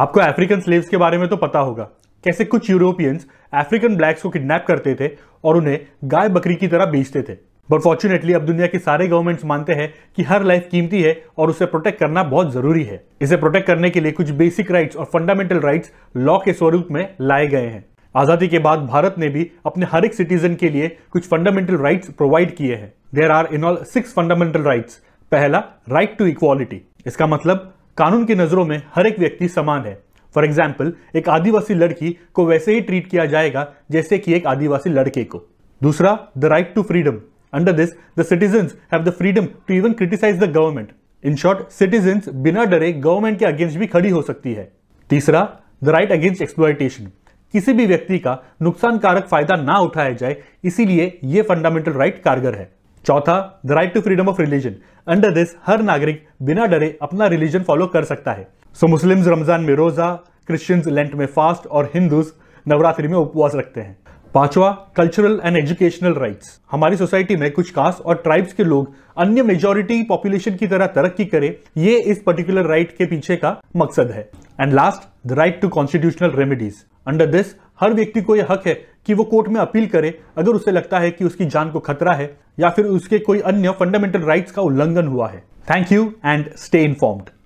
आपको African slaves के बारे में तो पता होगा कैसे कुछ यूरोपियंस अफ्रीकन ब्लैक्स को किडनैप करते थे और उन्हें गाय बकरी की तरह बेचते थे बट फॉर्चुनेटली अब दुनिया के सारे गवर्नमेंट्स मानते हैं कि हर लाइफ कीमती है और उसे प्रोटेक्ट करना बहुत जरूरी है इसे प्रोटेक्ट करने के लिए कुछ बेसिक राइट्स और फंडामेंटल राइट्स लॉ के स्वरूप में लाए गए हैं आजादी के बाद भारत ने भी अपने हर एक सिटीजन के लिए कुछ फंडामेंटल राइट्स प्रोवाइड किए हैं there are in all six fundamental rights पहला राइट टू इक्वालिटी इसका मतलब कानून की नज़रों में हर एक व्यक्ति समान है फॉर एग्जाम्पल एक आदिवासी लड़की को वैसे ही ट्रीट किया जाएगा जैसे कि एक आदिवासी लड़के को दूसरा the right to freedom under this the citizen have the freedom to even criticise the government in short citizen बिना डरे गवर्नमेंट के अगेंस्ट भी खड़ी हो सकती है तीसरा द राइट अगेंस्ट एक्सप्लॉयटेशन किसी भी व्यक्ति का नुकसानकारक फायदा ना उठाया जाए इसीलिए यह फंडामेंटल राइट कारगर है चौथा the right to freedom of religion under this हर नागरिक बिना डरे अपना रिलीजन फॉलो कर सकता है सो मुस्लिम्स रमजान में रोजा क्रिश्चियंस लेंट में फास्ट और हिंदूज नवरात्रि में उपवास रखते हैं पांचवा कल्चरल एंड एजुकेशनल राइट्स हमारी सोसाइटी में कुछ कास्ट और ट्राइब्स के लोग अन्य मेजोरिटी पॉपुलेशन की तरह तरक्की करे ये इस पर्टिकुलर राइट right के पीछे का मकसद है and last the right to constitutional remedies under this हर व्यक्ति को यह हक है कि वो कोर्ट में अपील करे अगर उसे लगता है कि उसकी जान को खतरा है या फिर उसके कोई अन्य फंडामेंटल राइट्स का उल्लंघन हुआ है thank you and stay informed